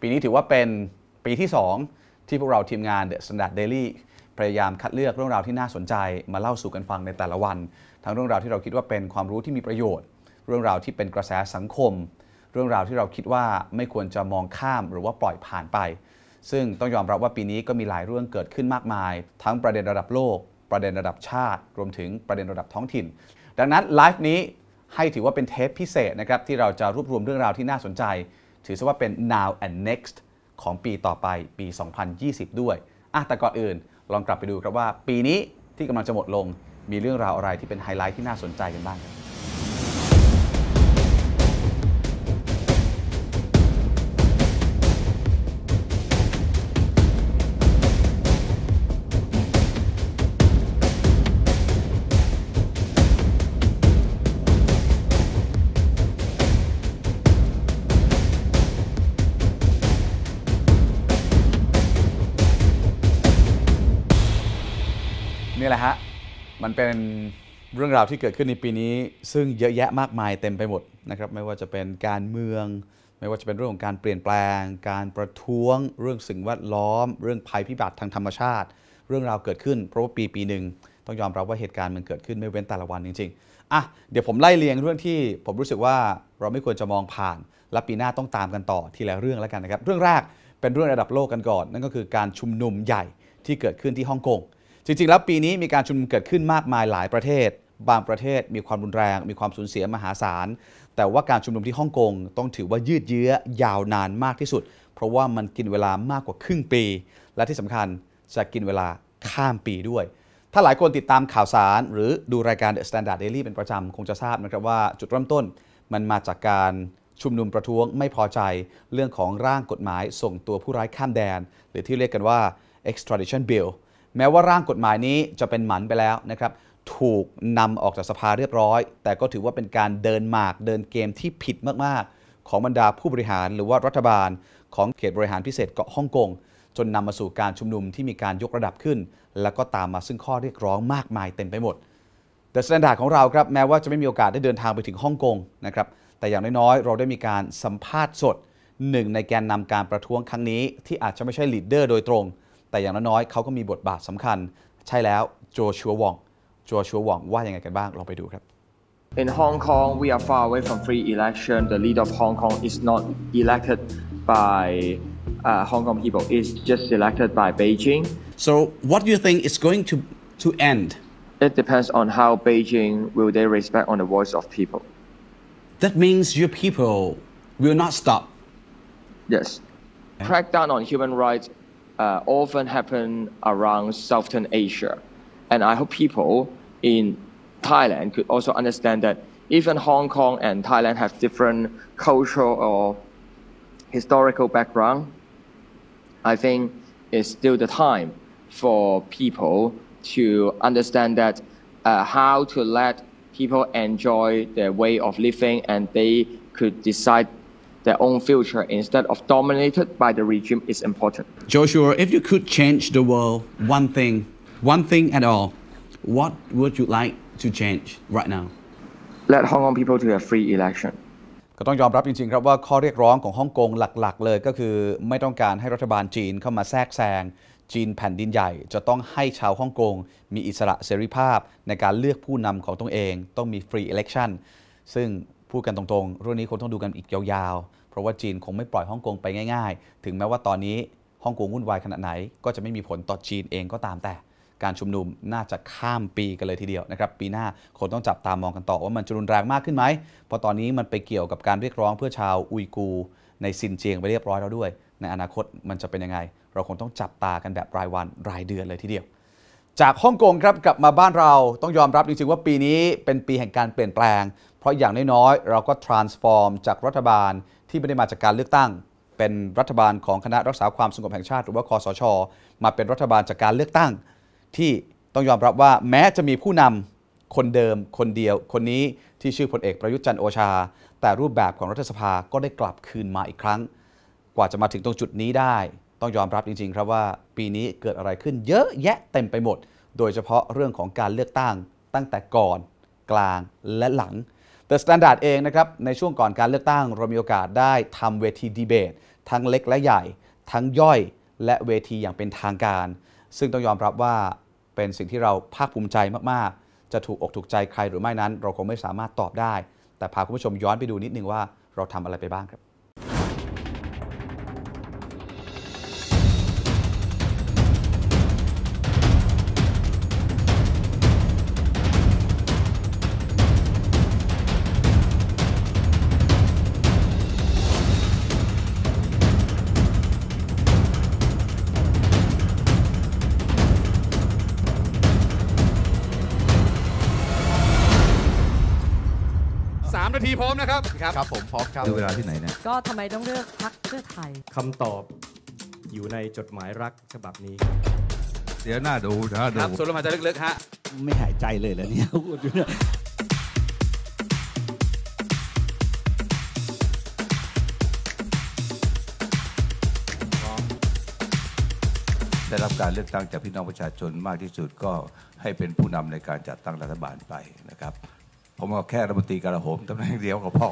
ปีนี้ถือว่าเป็นปีที่ 2ที่พวกเราทีมงาน The Standard Daily พยายามคัดเลือกเรื่องราวที่น่าสนใจมาเล่าสู่กันฟังในแต่ละวัน ทั้งเรื่องราวที่เราคิดว่าเป็นความรู้ที่มีประโยชน์ เรื่องราวที่เป็นกระแสสังคม เรื่องราวที่เราคิดว่าไม่ควรจะมองข้ามหรือว่าปล่อยผ่านไป ซึ่งต้องยอมรับว่าปีนี้ก็มีหลายเรื่องเกิดขึ้นมากมาย ทั้งประเด็นระดับโลกประเด็นระดับชาติ รวมถึงประเด็นระดับท้องถิ่น ดังนั้นไลฟ์นี้ให้ถือว่าเป็นเทปพิเศษนะครับที่เราจะรวบรวมเรื่องราวที่น่าสนใจถือซะว่าเป็น now and next ของปีต่อไปปี 2020 ด้วยอ่ะแต่ก่อนอื่นลองกลับไปดูครับว่าปีนี้ที่กำลังจะหมดลง มีเรื่องราวอะไรที่เป็นไฮไลท์ที่น่าสนใจกันบ้างครับันเป็นเรื่องราวที่เกิดขึ้นในปีนี้ ซึ่งเยอะแยะมากมายเต็มไปหมดนะครับ ไม่ว่าจะเป็นการเมือง ไม่ว่าจะเป็นเรื่องของการเปลี่ยนแปลง การประท้วงเรื่องสิ่งแวดล้อมเรื่องภัยพิบัติทางธรรมชาติ เรื่องราวเกิดขึ้นเพราะว่าปีปีหนึ่งต้องยอมรับว่าเหตุการณ์มันเกิดขึ้นไม่เว้นแต่ละวันจริงๆอ่ะเดี๋ยวผมไล่เรียงเรื่องที่ผมรู้สึกว่าเราไม่ควรจะมองผ่านและปีหน้าต้องตามกันต่อทีละเรื่องแล้วกันนะครับ เรื่องแรกเป็นเรื่องระดับโลกกันก่อน นั่นก็คือการชุมนุมใหญ่ที่เกิดขึ้นที่ฮ่องกงจริงๆ แล้วปีนี้มีการชุมนุมเกิดขึ้นมากมายหลายประเทศ บางประเทศมีความรุนแรงมีความสูญเสียมหาศาลแต่ว่าการชุมนุมที่ฮ่องกงต้องถือว่ายืดเยื้อยาวนานมากที่สุด เพราะว่ามันกินเวลามากกว่าครึ่งปี และที่สำคัญจะกินเวลาข้ามปีด้วย ถ้าหลายคนติดตามข่าวสารหรือดูรายการ The Standard Daily เป็นประจำคงจะทราบนะครับว่าจุดเริ่มต้นมันมาจากการชุมนุมประท้วงไม่พอใจเรื่องของร่างกฎหมายส่งตัวผู้ร้ายข้ามแดน หรือที่เรียกกันว่า extradition bill แม้ว่าร่างกฎหมายนี้จะเป็นหมันไปแล้วนะครับถูกนำออกจากสภาเรียบร้อย แต่ก็ถือว่าเป็นการเดินหมากเดินเกมที่ผิดมากๆ ของบรรดาผู้บริหารหรือว่ารัฐบาลของเขตบริหารพิเศษเกาะฮ่องกง จนนำมาสู่การชุมนุมที่มีการยกระดับขึ้น แล้วก็ตามมาซึ่งข้อเรียกร้องมากมายเต็มไปหมดเดอะสแตนดาร์ดของเราครับแม้ว่าจะไม่มีโอกาสได้เดินทางไปถึงฮ่องกงนะครับแต่อย่างน้อยๆเราได้มีการสัมภาษณ์สดหนึ่งในแกนนำการประท้วงครั้งนี้ที่อาจจะไม่ใช่ลีดเดอร์โดยตรงแต่อย่างน้อยๆเขาก็มีบทบาทสําคัญ In Hong Kong we are far away from free election the leader of Hong Kong is not elected by uh, Hong Kong people is just elected by Beijing so what do you think is going to to end it depends on how Beijing will they respect on the voice of people that means your people will not stop yes crackdown on human rights uh, often happen around Southern Asia. And I hope people in Thailand could also understand that even Hong Kong and Thailand have different cultural or historical background. I think it's still the time for people to understand that uh, how to let people enjoy their way of living and they could decide their own future instead of dominated by the regime is important. Joshua, if you could change the world, one thing, one thing at all, what would you like to change right now? Let Hong Kong people to have free election. ก็ต้องยอมรับจริงๆ ครับว่าข้อเรียกร้องของฮ่องกงหลักๆเลยก็คือไม่ต้องการให้รัฐบาลจีนเข้ามาแทรกแซงจีนแผ่นดินใหญ่ จะต้องให้ชาวฮ่องกงมีอิสระเสรีภาพ ในการเลือกผู้นำของตัวเองต้องมีฟรีอิเล็กชันซึ่งพูดกันตรงๆเรื่องนี้คงต้องดูกันอีกยาวๆ เพราะว่าจีนคงไม่ปล่อยฮ่องกงไปง่าย ๆ ถึงแม้ว่าตอนนี้ฮ่องกงวุ่นวายขนาดไหนก็จะไม่มีผลต่อจีนเองก็ตามแต่ การชุมนุมน่าจะข้ามปีกันเลยทีเดียวนะครับปีหน้าคนต้องจับตามองกันต่อว่ามันจะรุนแรงมากขึ้นไหมเพราะตอนนี้มันไปเกี่ยวกับการเรียกร้องเพื่อชาวอุยกูในซินเจียงไปเรียบร้อยแล้วด้วย ในอนาคตมันจะเป็นยังไง เราคงต้องจับตากันแบบรายวันรายเดือนเลยทีเดียวจากฮ่องกงครับกลับมาบ้านเราต้องยอมรับจริงๆว่าปีนี้เป็นปีแห่งการเปลี่ยนแปลง เพราะอย่างน้อยๆเราก็ transform จากรัฐบาลที่ไม่ได้มาจากการเลือกตั้ง เป็นรัฐบาลของคณะรักษาความสงบแห่งชาติหรือว่าคอสชมาเป็นรัฐบาลจากการเลือกตั้ง ที่ต้องยอมรับว่าแม้จะมีผู้นำคนเดิมคนเดียว คนนี้ที่ชื่อพลเอกประยุทธ์จันโอชา แต่รูปแบบของรัฐสภาก็ได้กลับคืนมาอีกครั้ง กว่าจะมาถึงตรงจุดนี้ได้ต้องยอมรับจริงๆ ครับว่าปีนี้เกิดอะไรขึ้นเยอะแยะเต็มไปหมด โดยเฉพาะเรื่องของการเลือกตั้งตั้งแต่ก่อนกลางและหลังแต่สแตนดาร์ดเองนะครับในช่วงก่อนการเลือกตั้งเรามีโอกาสได้ทำเวทีดีเบต ทั้งเล็กและใหญ่ ทั้งย่อยและเวทีอย่างเป็นทางการ ซึ่งต้องยอมรับว่าเป็นสิ่งที่เราภาคภูมิใจมากๆ จะถูกอกถูกใจใครหรือไม่นั้น เราคงไม่สามารถตอบได้ แต่พาคุณผู้ชมย้อนไปดูนิดนึงว่าเราทำอะไรไปบ้างครับครับครับครับผมพร้อมครับดูเวลาที่ไหนเนี่ยก็ทำไมต้องเลือกพักเพื่อไทยคำตอบอยู่ในจดหมายรักฉบับนี้ เดี๋ยวหน้าดูหน้าดูครับส่วนมาจะลึกๆฮะไม่หายใจเลยแล้วเนี่ยอเนี่ยได้รับการเลือกตั้งจากพี่น้องประชาชนมากที่สุดก็ให้เป็นผู้นำในการจัดตั้งรัฐบาลไปนะครับผมเอาแค่รัฐมนตรีกระโหมตำแหน่งเดียวกับพ่อ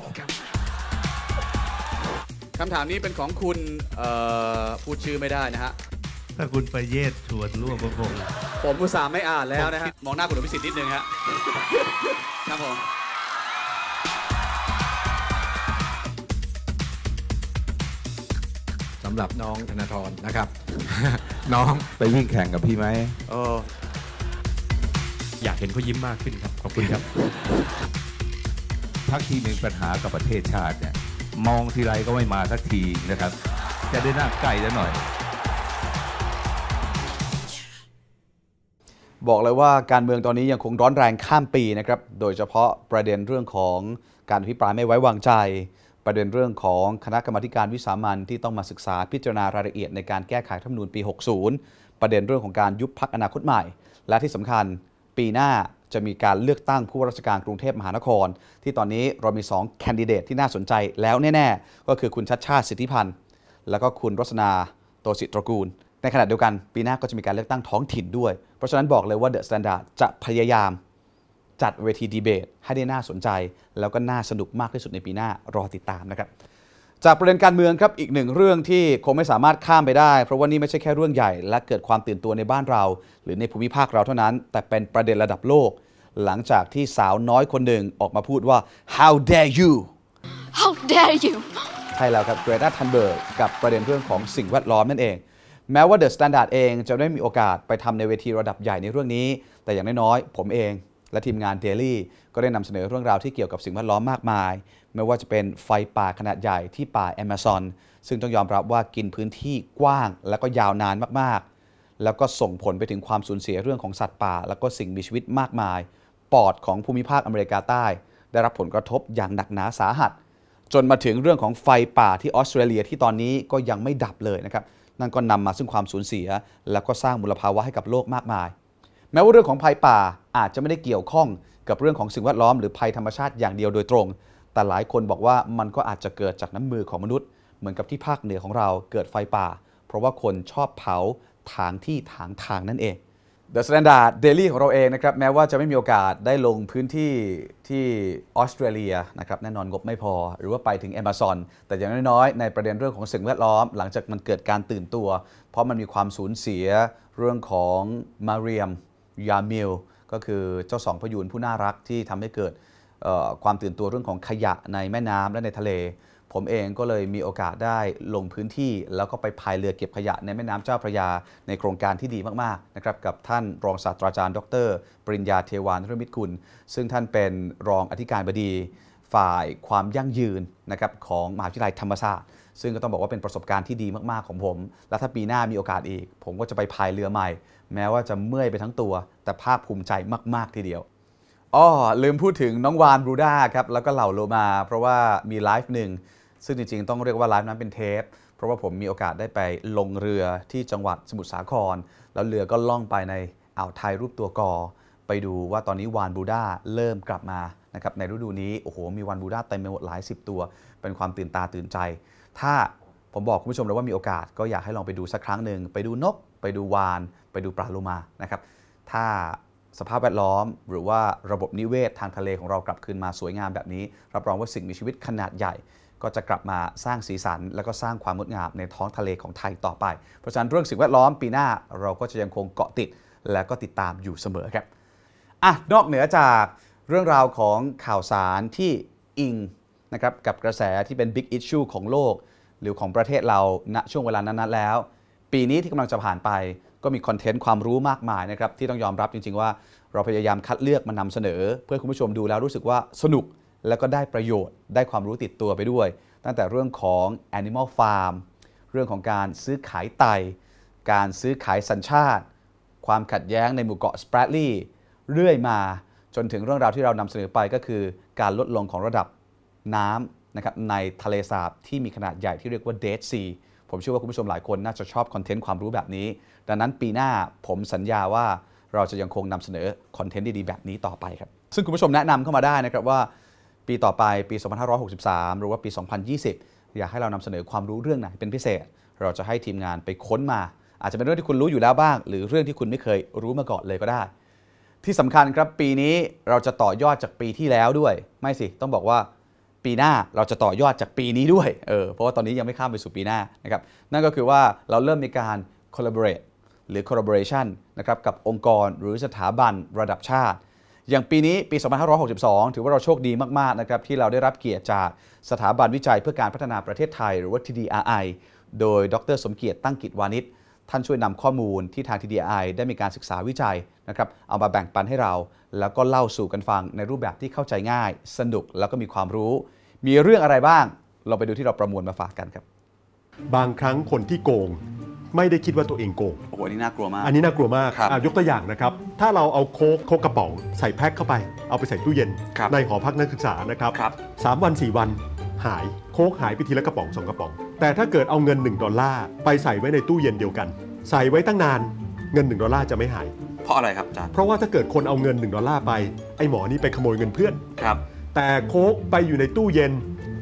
คำถามนี้เป็นของคุณพูดชื่อไม่ได้นะฮะถ้าคุณไปเยศชวนร่วมประพงผมกูสามไม่อ่านแล้วนะฮะมองหน้าคุณอภิสิทธิ์นิดนึงฮะครับผมสำหรับน้องธนาธรนะครับ น้องไปวิ่งแข่งกับพี่ไหมโอ้อยากเห็นเขายิ้มมากขึ้นครับ ขอบคุณครับพักที่มีปัญหากับประเทศชาติเนี่ยมองทีไรก็ไม่มาสักทีนะครับจะได้น้่ไกลแล้วหน่อย บอกเลยว่าการเมืองตอนนี้ยังคงร้อนแรงข้ามปีนะครับ โดยเฉพาะประเด็นเรื่องของการพิปรายไม่ไว้วางใจ ประเด็นเรื่องของคณะกรรมการวิสามันที่ต้องมาศึกษาพิจารณารายละเอียดในการแก้ไขรัฐมนูญปี 60 ประเด็นเรื่องของการยุบพักอนาคตใหม่และที่สำคัญปีหน้าจะมีการเลือกตั้งผู้ว่าราชการกรุงเทพมหานคร ที่ตอนนี้เรามี 2 แคนดิเดตที่น่าสนใจแล้วแน่ๆ ก็คือคุณชัดชาติสิทธิพันธ์แล้วก็คุณรสนาโตสิตรกูล ในขณะเดียวกัน ปีหน้าก็จะมีการเลือกตั้งท้องถิ่นด้วย เพราะฉะนั้นบอกเลยว่าเดอะสแตนดาร์ดจะพยายามจัดเวทีดีเบตให้ได้น่าสนใจแล้วก็น่าสนุกมากที่สุดในปีหน้ารอติดตามนะครับจากประเด็นการเมืองครับ อีกหนึ่งเรื่องที่คงไม่สามารถข้ามไปได้ เพราะว่านี่ไม่ใช่แค่เรื่องใหญ่ และเกิดความตื่นตัวในบ้านเรา หรือในภูมิภาคเราเท่านั้น แต่เป็นประเด็นระดับโลก หลังจากที่สาวน้อยคนหนึ่งออกมาพูดว่า how dare you how dare you ใช่แล้วครับเกรตาทันเบิร์กกับประเด็นเรื่องของสิ่งแวดล้อมนั่นเอง แม้ว่าเดอะสแตนดาร์ดเอง จะได้มีโอกาสไปทำในเวทีระดับใหญ่ในเรื่องนี้ แต่อย่างน้อยๆผมเองและทีมงานเดลี่ก็ได้นำเสนอเรื่องราวที่เกี่ยวกับสิ่งแวดล้อมมากมาย ไม่ว่าจะเป็นไฟป่าขนาดใหญ่ที่ป่าแอมะซอนซึ่งต้องยอมรับว่ากินพื้นที่กว้างและก็ยาวนานมากๆ แล้วก็ส่งผลไปถึงความสูญเสียเรื่องของสัตว์ป่า และก็สิ่งมีชีวิตมากมายปอดของภูมิภาคอเมริกาใต้ ได้รับผลกระทบอย่างหนักหนาสาหัส จนมาถึงเรื่องของไฟป่าที่ออสเตรเลียที่ตอนนี้ก็ยังไม่ดับเลยนะครับนั่นก็นำมาซึ่งความสูญเสีย แล้วก็สร้างมลภาวะให้กับโลกมากมายแม้ว่าเรื่องของภัยป่าอาจจะไม่ได้เกี่ยวข้องกับเรื่องของสิ่งแวดล้อมหรือภัยธรรมชาติอย่างเดียวโดยตรง แต่หลายคนบอกว่ามันก็อาจจะเกิดจากน้ำมือของมนุษย์ เหมือนกับที่ภาคเหนือของเราเกิดไฟป่า เพราะว่าคนชอบเผาถางที่ถางทางนั่นเอง The Standard Daily ของเราเองนะครับ แม้ว่าจะไม่มีโอกาสได้ลงพื้นที่ที่ออสเตรเลียนะครับ แน่นอนงบไม่พอ หรือว่าไปถึงแอมะซอนแต่อย่างน้อยๆในประเด็นเรื่องของสิ่งแวดล้อม หลังจากมันเกิดการตื่นตัว เพราะมันมีความสูญเสียเรื่องของมาเรียมยาเมลก็คือเจ้าสองพยูนผู้น่ารักที่ทำให้เกิดความตื่นตัวเรื่องของขยะในแม่น้ำและในทะเล ผมเองก็เลยมีโอกาสได้ลงพื้นที่แล้วก็ไปพายเรือเก็บขยะในแม่น้ำเจ้าพระยาในโครงการที่ดีมากๆนะครับกับท่านรองศาสตราจารย์ดร ปริญญาเทวานรมิตรคุณซึ่งท่านเป็นรองอธิการบดีฝ่ายความยั่งยืนนะครับของมหาวิทยาลัยธรรมศาสตร์ ซึ่งก็ต้องบอกว่าเป็นประสบการณ์ที่ดีมาก ๆของผมและถ้าปีหน้ามีโอกาสอีก ผมก็จะไปพายเรือใหม่แม้ว่าจะเมื่อยไปทั้งตัวแต่ภาคภูมิใจมาก ๆทีเดียว อ้อลืมพูดถึงน้องวานบรูด้าครับแล้วก็เหล่าโลมาเพราะว่ามีไลฟ์หนึ่งซึ่งจริง ๆ ต้องเรียกว่าไลฟ์นั้นเป็นเทปเพราะว่าผมมีโอกาสได้ไปลงเรือที่จังหวัดสมุทรสาคร แล้วเรือก็ล่องไปในอ่าวไทยรูปตัวกอไปดูว่าตอนนี้วานบูด้าเริ่มกลับมานะครับในฤดูนี้โอ้โหมีวานบูด้าเต็มไปหมดหลายสิบตัว เป็นความตื่นตาตื่นใจ ถ้าผมบอกคุณผู้ชมเลยว่ามีโอกาส ก็อยากให้ลองไปดูสักครั้งหนึ่งไปดูนกไปดูวานไปดูปลาลูมานะครับถ้าสภาพแวดล้อมหรือว่าระบบนิเวศทางทะเลของเรากลับคืนมาสวยงามแบบนี้ รับรองว่าสิ่งมีชีวิตขนาดใหญ่ ก็จะกลับมาสร้างสีสันแล้วก็สร้างความงดงามในท้องทะเลของไทยต่อไป เพราะฉะนั้นเรื่องสิ่งแวดล้อมปีหน้าเราก็จะยังคงเกาะติดและก็ติดตามอยู่เสมอครับอ่ะนอกเหนือจากเรื่องราวของข่าวสารที่อิงนะครับกับกระแสที่เป็น Big Issue ของโลก หรือของประเทศเราณนะช่วงเวลานั้นๆแล้วปีนี้ที่กำลังจะผ่านไปก็มีคอนเทนต์ความรู้มากมายนะครับที่ต้องยอมรับจริงๆว่าเราพยายามคัดเลือกมานำเสนอ เพื่อคุณผู้ชมดูแล้วรู้สึกว่าสนุกแล้วก็ได้ประโยชน์ได้ความรู้ติดตัวไปด้วย ตั้งแต่เรื่องของ Animal Farm เรื่องของการซื้อขายไต การซื้อขายสัญชาติ ความขัดแย้งในหมู่เกาะสเปรดลี่เรื่อยมาจนถึงเรื่องราวที่เรานำเสนอไปก็คือการลดลงของระดับน้ำนะครับในทะเลสาบที่มีขนาดใหญ่ที่เรียกว่าเดดซีผมเชื่อว่าคุณผู้ชมหลายคนน่าจะชอบคอนเทนต์ความรู้แบบนี้ ดังนั้นปีหน้าผมสัญญาว่า เราจะยังคงนำเสนอคอนเทนต์ดีๆแบบนี้ต่อไปครับซึ่งคุณผู้ชมแนะนำเข้ามาได้นะครับว่าปีต่อไปปี 2563 หรือว่าปี 2020 อยากให้เรานำเสนอความรู้เรื่องไหนเป็นพิเศษ เราจะให้ทีมงานไปค้นมาอาจจะเป็นเรื่องที่คุณรู้อยู่แล้วบ้าง หรือเรื่องที่คุณไม่เคยรู้มาก่อนเลยก็ได้ ที่สำคัญครับปีนี้เราจะต่อยอดจากปีที่แล้วด้วยไม่สิต้องบอกว่าปีหน้าเราจะต่อยอดจากปีนี้ด้วย เออ เพราะว่าตอนนี้ยังไม่ข้ามไปสู่ปีหน้านะครับ นั่นก็คือว่าเราเริ่มมีการ collaborate หรือ collaboration นะครับกับองค์กรหรือสถาบันระดับชาติ อย่างปีนี้ปี 2562 ถือว่าเราโชคดีมากๆนะครับที่เราได้รับเกียรติจากสถาบันวิจัยเพื่อการพัฒนาประเทศไทย หรือว่า TDRI โดย ดรสมเกียรติ ตั้งกิจวานิชท่านช่วยนำข้อมูลที่ทาง TDI ได้มีการศึกษาวิจัยนะครับ เอามาแบ่งปันให้เรา แล้วก็เล่าสู่กันฟังในรูปแบบที่เข้าใจง่าย สนุก แล้วก็มีความรู้ มีเรื่องอะไรบ้าง เราไปดูที่เราประมวลมาฝากกันครับ บางครั้งคนที่โกง ไม่ได้คิดว่าตัวเองโกงโอ้โหนี้น่ากลัวมาก อันนี้น่ากลัวมาก ยกตัวอย่างนะครับ ถ้าเราเอาโค้กโค้กกระป๋อง ใส่แพ็คเข้าไป เอาไปใส่ตู้เย็นในหอพักนักศึกษานะครับสบ3วัน4 วันหาย โค้กหายไปทีละกระป๋องสองกระป๋องแต่ถ้าเกิดเอาเงิน1ดอลลาร์ไปใส่ไว้ในตู้เย็นเดียวกันใส่ไว้ตั้งนานเงิน1ดอลลาร์จะไม่หายเพราะอะไรครับอาจารย์เพราะว่าถ้าเกิดคนเอาเงิน1ดอลลาร์ไปไอ้หมอนี่ไปขโมยเงินเพื่อนครับแต่โค้กไปอยู่ในตู้เย็น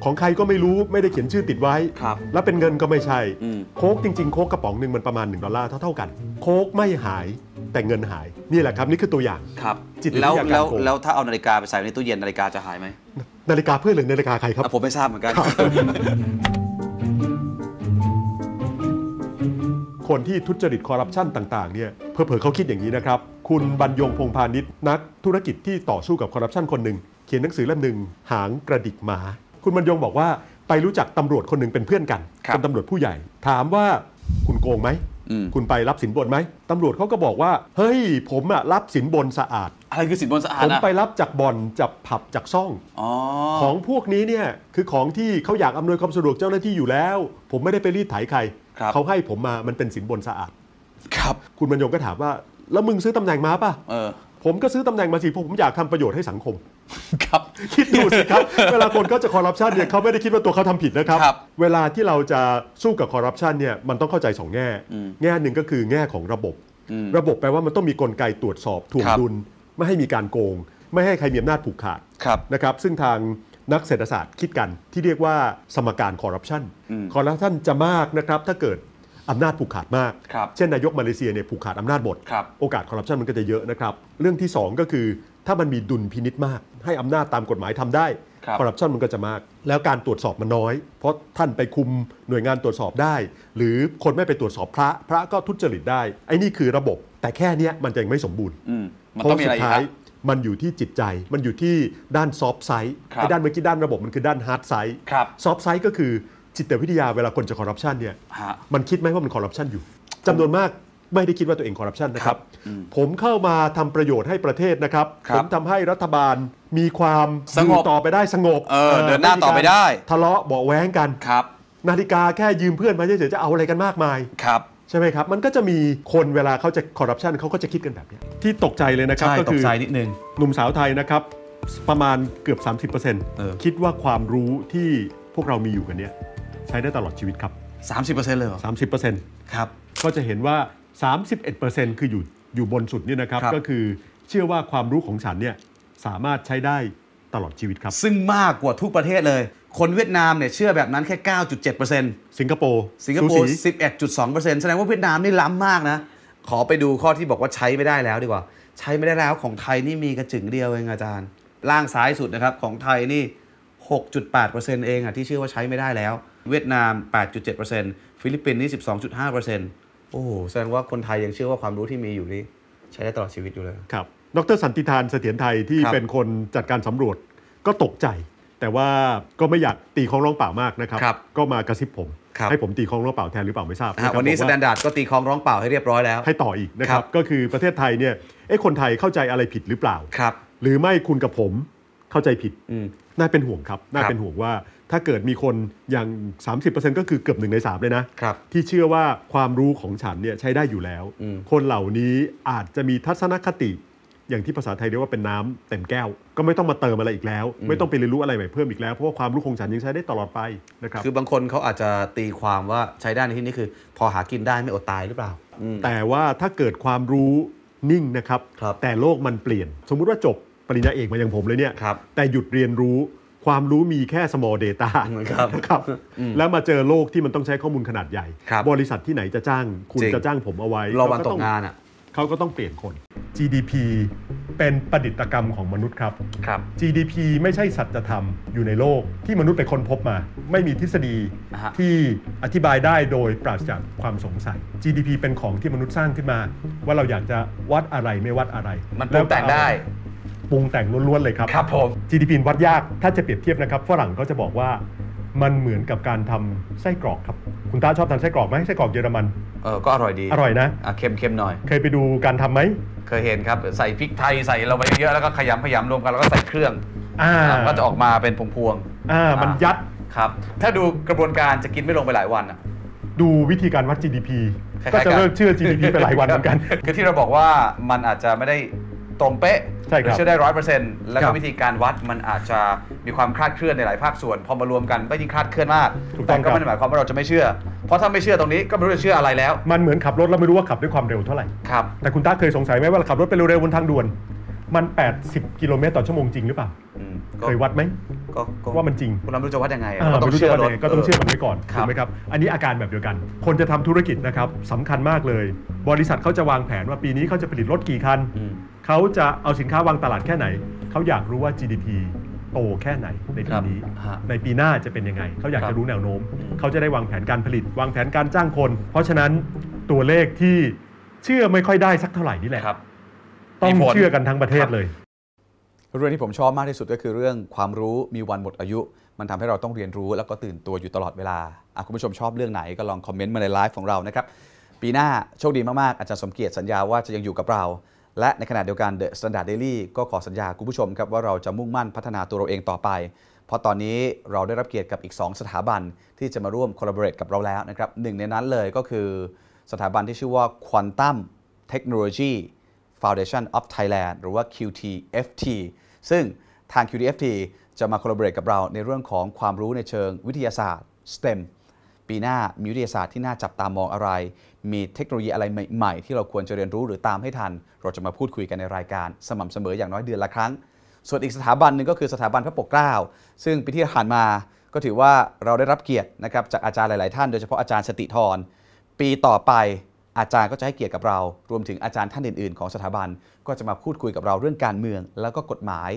ของใครก็ไม่รู้ไม่ได้เขียนชื่อติดไว้ครับแล้วเป็นเงินก็ไม่ใช่ โค้กจริงๆ โค้กกระป๋องหนึ่งมันประมาณ1ดอลลาร์เท่าๆกันโค้กไม่หายแต่เงินหายนี่แหละครับนี่คือตัวอย่างครับจิตวิทยาการแล้วกแล้วถ้าเอานาฬิกาไปใส่ไว้ในตู้เย็นนาฬิกาจะหายไหมนาฬิกาเพื่อนหรือนาฬิกาใครครับผมไม่ทราบเหมือนกันคนที่ทุจริตคอร์รัปชันต่าง ๆเนี่ยเพื่อเผอเขาคิดอย่างนี้นะครับคุณบรรยงพงพาณิชย์นักธุรกิจที่ต่อสู้กับคอร์รัปชันคนหนึ่งเขียนหนังสือเล่มหนึ่งหางกระดิกหมาคุณบรรยงบอกว่า ไปรู้จักตำรวจคนหนึ่งเป็นเพื่อนกันเป็นตำรวจผู้ใหญ่ ถามว่าคุณโกงไหมคุณไปรับสินบนไหมตำรวจเขาก็บอกว่า เฮ้ยผมอะรับสินบนสะอาดอะไรคือสินบนสะอาดผมไปรับจากบ่อนจากผับจากซ่องอของพวกนี้เนี่ยคือของที่เขาอยากอำนวยความสะดวกเจ้าหน้าที่อยู่แล้ว ผมไม่ได้ไปรีดไถใครเขาให้ผมมามันเป็นสินบนสะอาด ครับ คุณบรรยงก็ถามว่า แล้วมึงซื้อตำแหน่งมาป่ะออผมก็ซื้อตำแหน่งมาสิเพราะผมอยากทำประโยชน์ให้สังคม ครับ คิดดูสิครับ เวลาคนเขาจะคอร์รัปชันเนี่ยเขาไม่ได้คิดว่าตัวเขาทำผิดนะครับ เวลาที่เราจะสู้กับคอร์รัปชันเนี่ยมันต้องเข้าใจสองแง่ แง่หนึ่งก็คือแง่ของระบบ ระบบแปลว่ามันต้องมีกลไกตรวจสอบถ่วงดุลไม่ให้มีการโกง ไม่ให้ใครมีอำนาจผูกขาดครับนะครับ ซึ่งทางนักเศรษฐศาสตร์คิดกันที่เรียกว่าสมการคอร์รัปชันคอร์รัปชันจะมากนะครับ ถ้าเกิดอำนาจผูกขาดมาก เช่น นายกมาเลเซียเนี่ยผูกขาดอำนาจหมดโอกาสคอร์รัปชันมันก็จะเยอะนะครับ เรื่องที่ 2 ก็คือถ้ามันมีดุลพินิษมาก ให้อำนาจตามกฎหมายทำได้คอร์รัปชันมันก็จะมาก แล้วการตรวจสอบมันน้อย เพราะท่านไปคุมหน่วยงานตรวจสอบได้ หรือคนไม่ไปตรวจสอบพระพระก็ทุจริตได้ไอ้นี่คือระบบแต่แค่นี้มันจะยังไม่สมบูรณ์มันต้องดท้ายมันอยู่ที่จิตใจ มันอยู่ที่ด้านซอฟต์ไซต์ไอ้ด้านเมื่อกี้ด้านระบบมันคือด้านฮาร์ดไซต์ซอฟต์ไซต์ก็คือจิตวิทยาเวลาคนจะคอร์รัปชันเนี่ยมันคิดไหมว่ามันคอร์รัปชันอยู่จำนวนมากไม่ได้คิดว่าตัวเองคอร์รัปชันนะครับ ผมเข้ามาทำประโยชน์ให้ประเทศนะครับ ผมทำให้รัฐบาลมีความสงบต่อไปได้สงบเเดินหน้าต่อไปได้ ทะเลาะเบาแว้งกันครับ นาฬิกาแค่ยืมเพื่อนมาเฉยๆจะเอาอะไรกันมากมายครับใช่ไหมครับ มันก็จะมีคนเวลาเขาจะคอร์รัปชันเขาก็จะคิดกันแบบนี้ ที่ตกใจเลยนะครับใช่ก็ตคืกใจนิดนึง หนุ่มสาวไทยนะครับประมาณเกือบอ30%คิดว่าความรู้ที่พวกเรามีอยู่กันเนี้ยใช้ได้ตลอดชีวิตครับ30%เลยเหรอ30%ครับ ก็จะเห็นว่า 31%คืออยู่อยู่บนสุดเนี่ยนะครับรบก็คือเชื่อว่าความรู้ของฉันเนี่ยสามารถใช้ได้ตลอดชีวิตครับ ซึ่งมากกว่าทุกประเทศเลยคนเวียดนามเนี่ยเชื่อแบบนั้นแค่ 9.7%สิงคโปร์ สิงคโปร์ 11.2%แสดงว่าเวียดนามนี่ล้ำมากนะ ขอไปดูข้อที่บอกว่าใช้ไม่ได้แล้วดีกว่า ใช้ไม่ได้แล้วของไทยนี่มีกระจึงเดียวเองอาจารย์ ล่างซ้ายสุดนะครับของไทยนี่ 6.8%เองอ่ะที่เชื่อว่าใช้ไม่ได้แล้ว เวียดนาม 8.7%ฟิลิปปินส์นี่ 12.5%โอ้โหแสดงว่าคนไทยยังเชื่อว่าความรู้ที่มีอยู่นี้ ใช้ได้ตลอดชีวิตอยู่เลย ครับ ดรสันติทาน เสถียรไทยที่เป็นคนจัดการสารวจก็ตกใจแต่ว่าก็ไม่อยากตีคล้องร้องเปล่ามากนะครับรบก็มากระซิบผมบให้ผมตีคล้องร้องเปล่าแทนหรือเปล่าไม่ทราบะวันนี้สาแตนดาร์ดก็ตีคลองร้องเปล่าให้เรียบร้อยแล้ว ให้ต่ออีกนะครัรบก็คือประเทศไทยเนี่ยเอ้คนไทยเข้าใจอะไรผิดหรือเปล่าครับ หรือไม่คุณกับผมเข้าใจผิดน่าเป็นห่วงครับ น่าเป็นห่วงว่าถ้าเกิดมีคนอย่าง 30%ก็คือเกือบหนึ่งในมเลยนะครับที่เชื่อว่าความรู้ของฉันเนี่ยใช้ได้อยู่แล้ว คนเหล่านี้อาจจะมีทัศนคติอย่างที่ภาษาไทยเรียกว่าเป็นน้ำเต็มแก้วก็ไม่ต้องมาเติมอะไรอีกแล้ว ไม่ต้องไปเรียนรู้อะไรใหม่เพิ่มอีกแล้ว เพราะว่าความรู้คงฉันยังใช้ได้ตลอดไปนะครับคือบางคนเขาอาจจะตีความว่าใช้ได้ในที่นี้คือ พอหากินได้ไม่อดตายหรือเปล่า แต่ว่าถ้าเกิดความรู้นิ่งนะครับรบแต่โลกมันเปลี่ยน สมมุติว่าจบปริญญาเอกมาอย่างผมเลยเนี่ยแต่หยุดเรียนรู้ความรู้มีแค่ small data ครับครับแล้วมาเจอโลกที่มันต้องใช้ข้อมูลขนาดใหญ่บริษัทที่ไหนจะจ้างคุณจะจ้างผมเอาไว้เราต้อตกงานอ่ะเขาก็ต้องเปลี่ยนคน GDP เป็นประดิษฐกรรมของมนุษย์ครับครับ GDP ไม่ใช่สัจธรรมอยู่ในโลก ที่มนุษย์ไปค้นพบมา ไม่มีทฤษฎีที่อธิบายได้โดยปราศจากความสงสัย GDP เป็นของที่มนุษย์สร้างขึ้นมา ว่าเราอยากจะวัดอะไรไม่วัดอะไร มันแล้วแต่งได้ปรุงแต่งล้วนๆเลยครับครับผม GDP วัดยากถ้าจะเปรียบเทียบนะครับ ฝรั่งเขาจะบอกว่ามันเหมือนกับการทำไส้กรอกครับคุณตาชอบทานไส้กรอกไหมไส้กรอกเยอรมันเออก็อร่อยดีอร่อยนะอ่ะเค็มเค็มหน่อยเคยไปดูการทํำไหมเคยเห็นครับ ใส่พริกไทยใส่เราไปเยอะแล้วก็ขยำขยำรวมกันแล้วก็ใส่เครื่องอ่าก็จะออกมาเป็นพวงพวงอ่ามันยัดครับ ถ้าดูกระบวนการจะกินไม่ลงไปหลายวันอ่ะ ดูวิธีการวัด GDP ก็จะเลิกเชื่อ GDP ไปหลายวันเหมือนกันคือที่เราบอกว่ามันอาจจะไม่ได้ตรงเป๊ะใช่ครับเชื่อได้ร้อยเปอร์เซ็นต์แล้วก็วิธีการวัดมันอาจจะมีความคลาดเคลื่อนในหลายภาคส่วน พอมารวมกันก็ยิ่งคลาดเคลื่อนมากแต่ก็ไม่ได้หมายความว่าเราจะไม่เชื่อเพราะถ้าไม่เชื่อตรงนี้ก็ไม่รู้จะเชื่ออะไรแล้วมันเหมือนขับรถเราไม่รู้ว่าขับด้วยความเร็วเท่าไหร่ครับแต่คุณตาเคยสงสัยไหมว่าขับรถไปเร็วๆบนทางด่วน มัน80กิโลเมตรต่อชั่วโมงจริงหรือเปล่าเคยวัดไหมว่ามันจริงคุณรู้จะวัดยังไง่็ต้องเชื่อเลยก็ต้องเชื่อมันไว้ก่อนถูกไหมครับ อันนี้อาการแบบเดียวกัน คนจะทำธุรกิจนะครับสาคัญมากเลย บริษัทเขาจะวางแผนว่า ปีนี้เขาจะผลิตรถกี่คันเขาจะเอาสินค้าวางตลาดแค่ไหน เขาอยากรู้ว่า GDP โตแค่ไหนในปีนี้ในปีหน้าจะเป็นยังไง เขาอยากจะรู้แนวโน้ม เขาจะได้วางแผนการผลิต วางแผนการจ้างคน เพราะฉะนั้นตัวเลขที่เชื่อไม่ค่อยได้สักเท่าไหร่นี่แหละ ต้องเชื่อกันทั้งประเทศเลย เรื่องที่ผมชอบมากที่สุดก็คือเรื่องความรู้มีวันหมดอายุ มันทำให้เราต้องเรียนรู้แล้วก็ตื่นตัวอยู่ตลอดเวลา คุณผู้ชมชอบเรื่องไหนก็ลองคอมเมนต์มาในไลฟ์ของเรานะครับ ปีหน้าโชคดีมาก ๆอาจารย์สมเกียรติสัญญาว่าจะยังอยู่กับเราและในขณะเดียวกัน The Standard Daily ก็ขอสัญญาคุณผู้ชมครับว่าเราจะมุ่งมั่นพัฒนาตัวเราเองต่อไป เพราะตอนนี้เราได้รับเกียรติกับอีก 2 สถาบันที่จะมาร่วมคอลลาบอร์เรตกับเราแล้วนะครับหนึ่งในนั้นเลยก็คือสถาบันที่ชื่อว่า Quantum Technology Foundation of Thailand หรือว่า QTFT ซึ่งทาง QTFT จะมาคอลลาบอร์เรตกับเราในเรื่องของความรู้ในเชิงวิทยาศาสตร์ STEM ปีหน้ามีวิทยาศาสตร์ที่น่าจับตามองอะไร มีเทคโนโลยีอะไรใหม่ๆ ที่เราควรจะเรียนรู้หรือตามให้ทันเราจะมาพูดคุยกันในรายการสม่ำเสมออย่างน้อยเดือนละครั้ง ส่วนอีกสถาบันหนึ่งก็คือสถาบันพระปกเกล้าซึ่งปีที่ผ่านมาก็ถือว่าเราได้รับเกียรตินะครับจากอาจารย์หลายๆท่าน โดยเฉพาะอาจารย์สติธร ปีต่อไป อาจารย์ก็จะให้เกียรติกับเรา รวมถึงอาจารย์ท่านอื่น ๆ ของสถาบันก็จะมาพูดคุยกับเราเรื่องการเมือง แล้วก็กฎหมาย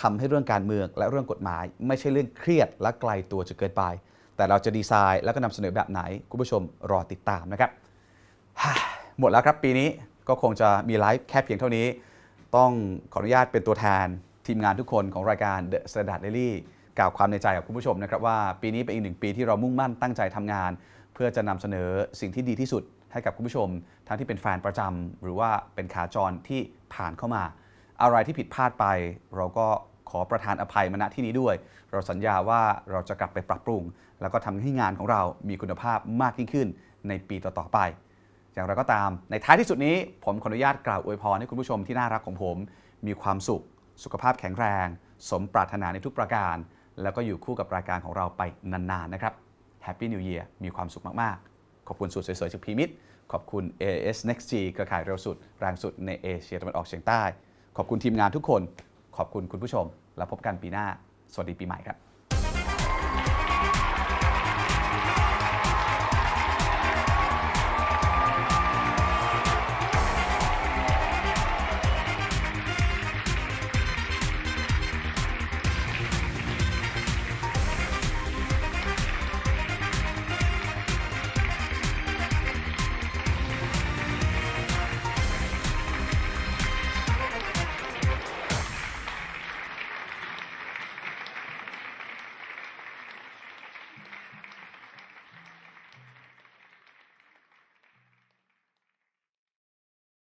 ทำให้เรื่องการเมืองและเรื่องกฎหมาย ไม่ใช่เรื่องเครียดและไกลตัวจนเกินไปแต่เราจะดีไซน์แล้วก็นำเสนอแบบไหนคุณผู้ชมรอติดตามนะครับหมดแล้วครับ ปีนี้ก็คงจะมีไลฟ์แค่เพียงเท่านี้ ต้องขออนุญาตเป็นตัวแทนทีมงานทุกคนของรายการ The Standard Daily กล่าวความในใจกับคุณผู้ชมนะครับว่าปีนี้เป็นอีกหนึ่งปีที่เรามุ่งมั่นตั้งใจทำงาน เพื่อจะนำเสนอสิ่งที่ดีที่สุด ให้กับคุณผู้ชมทั้งที่เป็นแฟนประจำ หรือว่าเป็นขาจรที่ผ่านเข้ามา อะไรที่ผิดพลาดไปเราก็ขอประทานอภัยมณที่นี้ด้วย เราสัญญาว่าเราจะกลับไปปรับปรุง แล้วก็ทำให้งานของเรามีคุณภาพมากยิ่งขึ้นในปีต่อๆไป อย่างไรก็ตาม ในท้ายที่สุดนี้ ผมขออนุญาตกล่าวอวยพรให้คุณผู้ชมที่น่ารักของผม มีความสุข สุขภาพแข็งแรง สมปรารถนาในทุกประการ แล้วก็อยู่คู่กับรายการของเราไปนานๆนะครับ Happy New Year มีความสุขมากๆ ขอบคุณสูตรสวยๆจากพีมิตรขอบคุณ AS Next G เครือข่ายเร็วสุด แรงสุดในเอเชียตะวันออกเฉียงใต้ ขอบคุณทีมงานทุกคน ขอบคุณคุณผู้ชมแล้วพบกันปีหน้า สวัสดีปีใหม่ครับ